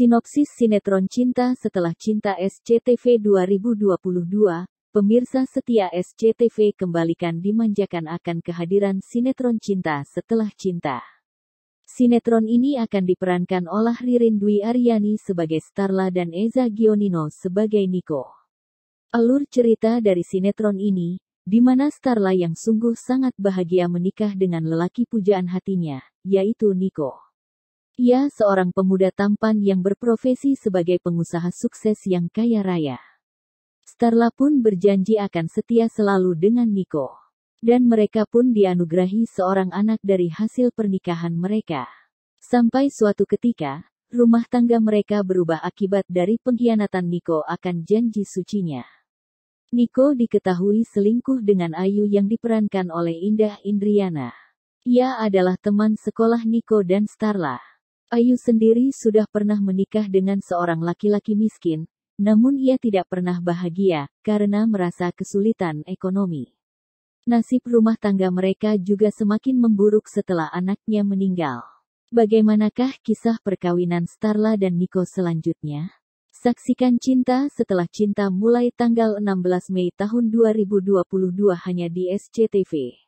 Sinopsis sinetron Cinta Setelah Cinta SCTV 2022, pemirsa setia SCTV kembalikan dimanjakan akan kehadiran sinetron Cinta Setelah Cinta. Sinetron ini akan diperankan oleh Ririn Dwi Aryani sebagai Starla dan Eza Gionino sebagai Niko. Alur cerita dari sinetron ini, di mana Starla yang sungguh sangat bahagia menikah dengan lelaki pujaan hatinya, yaitu Niko. Ia seorang pemuda tampan yang berprofesi sebagai pengusaha sukses yang kaya raya. Starla pun berjanji akan setia selalu dengan Nico. Dan mereka pun dianugerahi seorang anak dari hasil pernikahan mereka. Sampai suatu ketika, rumah tangga mereka berubah akibat dari pengkhianatan Nico akan janji sucinya. Nico diketahui selingkuh dengan Ayu yang diperankan oleh Indah Indriana. Ia adalah teman sekolah Nico dan Starla. Ayu sendiri sudah pernah menikah dengan seorang laki-laki miskin, namun ia tidak pernah bahagia karena merasa kesulitan ekonomi. Nasib rumah tangga mereka juga semakin memburuk setelah anaknya meninggal. Bagaimanakah kisah perkawinan Starla dan Niko selanjutnya? Saksikan Cinta setelah Cinta mulai tanggal 16 Mei tahun 2022 hanya di SCTV.